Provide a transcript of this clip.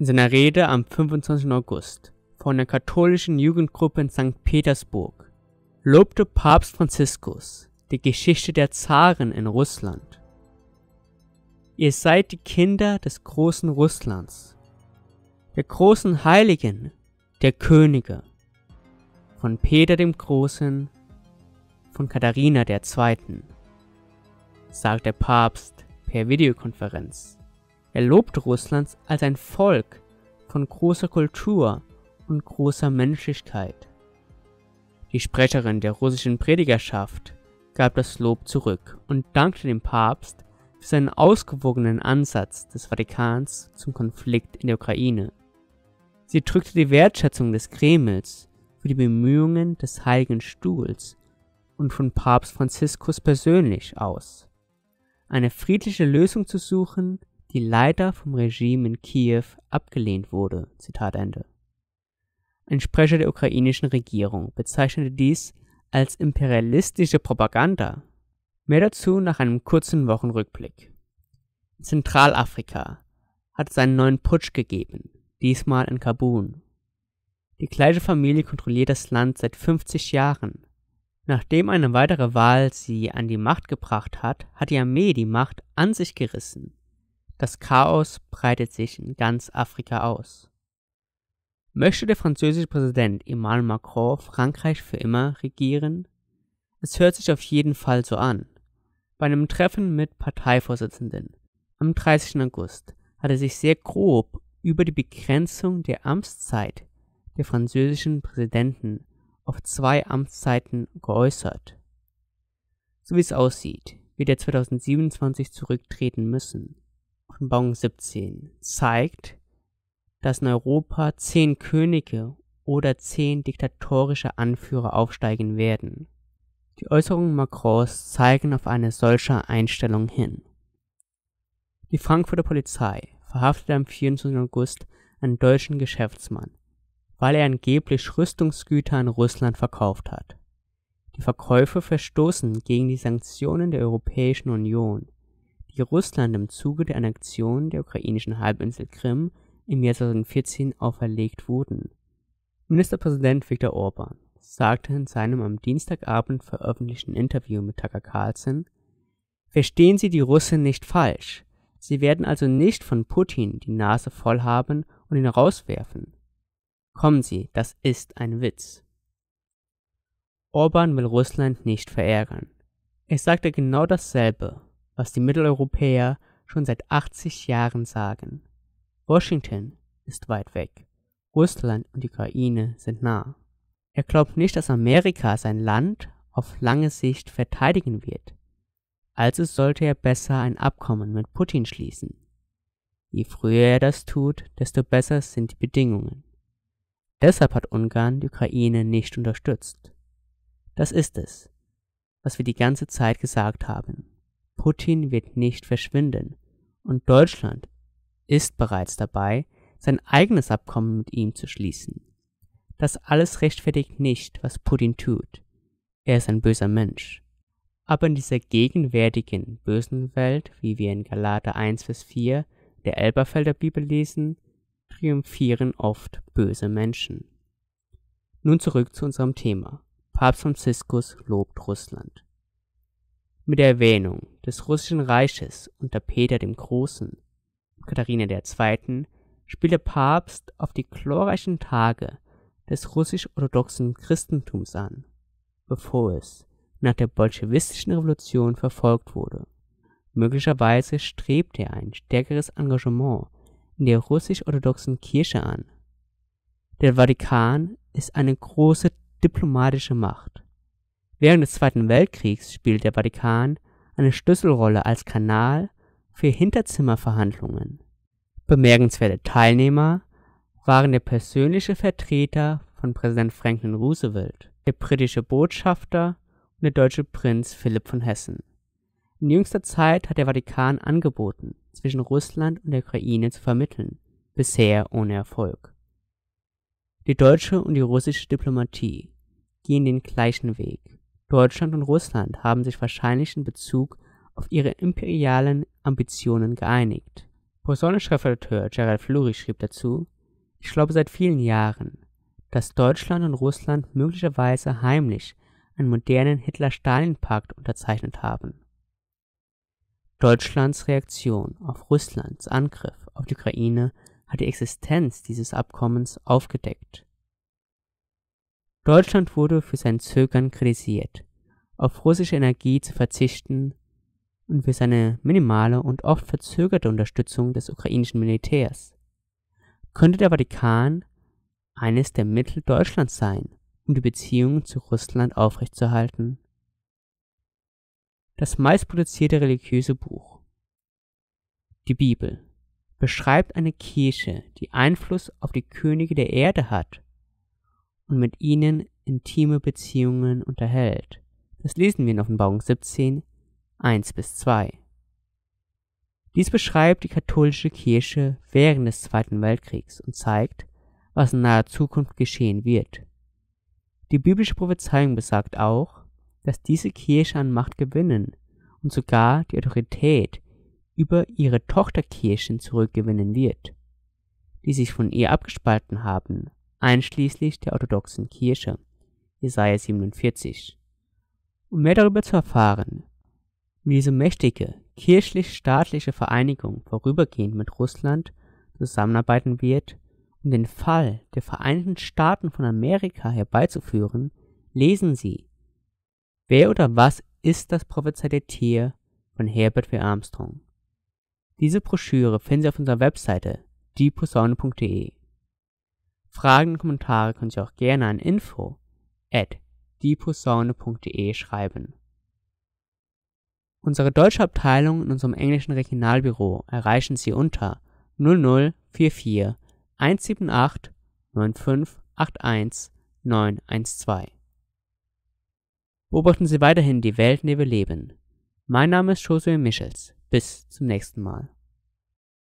In seiner Rede am 25. August von der katholischen Jugendgruppe in St. Petersburg lobte Papst Franziskus die Geschichte der Zaren in Russland. Ihr seid die Kinder des großen Russlands, der großen Heiligen, der Könige, von Peter dem Großen, von Katharina der Zweiten, sagt der Papst per Videokonferenz. Er lobte Russland als ein Volk von großer Kultur und großer Menschlichkeit. Die Sprecherin der russischen Predigerschaft gab das Lob zurück und dankte dem Papst für seinen ausgewogenen Ansatz des Vatikans zum Konflikt in der Ukraine. Sie drückte die Wertschätzung des Kremls für die Bemühungen des Heiligen Stuhls und von Papst Franziskus persönlich aus, eine friedliche Lösung zu suchen, die leider vom Regime in Kiew abgelehnt wurde. Zitat Ende. Ein Sprecher der ukrainischen Regierung bezeichnete dies als imperialistische Propaganda. Mehr dazu nach einem kurzen Wochenrückblick. Zentralafrika hat seinen neuen Putsch gegeben, diesmal in Kabun. Die gleiche Familie kontrolliert das Land seit 50 Jahren. Nachdem eine weitere Wahl sie an die Macht gebracht hat, hat die Armee die Macht an sich gerissen. Das Chaos breitet sich in ganz Afrika aus. Möchte der französische Präsident Emmanuel Macron Frankreich für immer regieren? Es hört sich auf jeden Fall so an. Bei einem Treffen mit Parteivorsitzenden am 30. August hat er sich sehr grob über die Begrenzung der Amtszeit der französischen Präsidenten auf zwei Amtszeiten geäußert. So wie es aussieht, wird er 2027 zurücktreten müssen. Offenbarung 17 zeigt, dass in Europa zehn Könige oder zehn diktatorische Anführer aufsteigen werden. Die Äußerungen Macrons zeigen auf eine solche Einstellung hin. Die Frankfurter Polizei verhaftete am 24. August einen deutschen Geschäftsmann, weil er angeblich Rüstungsgüter an Russland verkauft hat. Die Verkäufe verstoßen gegen die Sanktionen der Europäischen Union die Russland im Zuge der Annexion der ukrainischen Halbinsel Krim im Jahr 2014 auferlegt wurden. Ministerpräsident Viktor Orban sagte in seinem am Dienstagabend veröffentlichten Interview mit Tucker Carlson: Verstehen Sie die Russen nicht falsch. Sie werden also nicht von Putin die Nase voll haben und ihn rauswerfen. Kommen Sie, das ist ein Witz. Orban will Russland nicht verärgern. Er sagte genau dasselbe was die Mitteleuropäer schon seit 80 Jahren sagen. Washington ist weit weg. Russland und die Ukraine sind nah. Er glaubt nicht, dass Amerika sein Land auf lange Sicht verteidigen wird. Also sollte er besser ein Abkommen mit Putin schließen. Je früher er das tut, desto besser sind die Bedingungen. Deshalb hat Ungarn die Ukraine nicht unterstützt. Das ist es, was wir die ganze Zeit gesagt haben. Putin wird nicht verschwinden. Und Deutschland ist bereits dabei, sein eigenes Abkommen mit ihm zu schließen. Das alles rechtfertigt nicht, was Putin tut. Er ist ein böser Mensch. Aber in dieser gegenwärtigen bösen Welt, wie wir in Galate 1 Vers 4 der Elberfelder Bibel lesen, triumphieren oft böse Menschen. Nun zurück zu unserem Thema. Papst Franziskus lobt Russland. Mit der Erwähnung des Russischen Reiches unter Peter dem Großen und Katharina II. spielt der Papst auf die glorreichen Tage des russisch-orthodoxen Christentums an, bevor es nach der bolschewistischen Revolution verfolgt wurde. Möglicherweise strebte er ein stärkeres Engagement in der russisch-orthodoxen Kirche an. Der Vatikan ist eine große diplomatische Macht Während des Zweiten Weltkriegs spielt der Vatikan eine Schlüsselrolle als Kanal für Hinterzimmerverhandlungen. Bemerkenswerte Teilnehmer waren der persönliche Vertreter von Präsident Franklin Roosevelt, der britische Botschafter und der deutsche Prinz Philipp von Hessen. In jüngster Zeit hat der Vatikan angeboten, zwischen Russland und der Ukraine zu vermitteln, bisher ohne Erfolg. Die deutsche und die russische Diplomatie gehen den gleichen Weg. Deutschland und Russland haben sich wahrscheinlich in Bezug auf ihre imperialen Ambitionen geeinigt. Posaunisch-Redakteur Gerald Flury schrieb dazu: „ Ich glaube seit vielen Jahren, dass Deutschland und Russland möglicherweise heimlich einen modernen Hitler-Stalin-Pakt unterzeichnet haben. Deutschlands Reaktion auf Russlands Angriff auf die Ukraine hat die Existenz dieses Abkommens aufgedeckt Deutschland wurde für sein Zögern kritisiert, auf russische Energie zu verzichten und für seine minimale und oft verzögerte Unterstützung des ukrainischen Militärs. Könnte der Vatikan eines der Mittel Deutschlands sein, um die Beziehungen zu Russland aufrechtzuerhalten? Das meistproduzierte religiöse Buch, die Bibel, beschreibt eine Kirche, die Einfluss auf die Könige der Erde hat und mit ihnen intime Beziehungen unterhält. Das lesen wir in Offenbarung 17, 1 bis 2. Dies beschreibt die katholische Kirche während des Zweiten Weltkriegs und zeigt, was in naher Zukunft geschehen wird. Die biblische Prophezeiung besagt auch, dass diese Kirche an Macht gewinnen und sogar die Autorität über ihre Tochterkirchen zurückgewinnen wird, die sich von ihr abgespalten haben einschließlich der orthodoxen Kirche Jesaja 47). Um mehr darüber zu erfahren, wie diese mächtige kirchlich-staatliche Vereinigung vorübergehend mit Russland zusammenarbeiten wird, um den Fall der Vereinigten Staaten von Amerika herbeizuführen, lesen Sie Wer oder was ist das prophezeite Tier von Herbert W. Armstrong. Diese Broschüre finden Sie auf unserer Webseite dieposaune.de Fragen und Kommentare könnt ihr auch gerne an info at dieposaune.de schreiben. Unsere deutsche Abteilung in unserem englischen Regionalbüro erreichen Sie unter 0044 178 9581 912. Beobachten Sie weiterhin die Welt, in der wir leben. Mein Name ist Josue Michels. Bis zum nächsten Mal.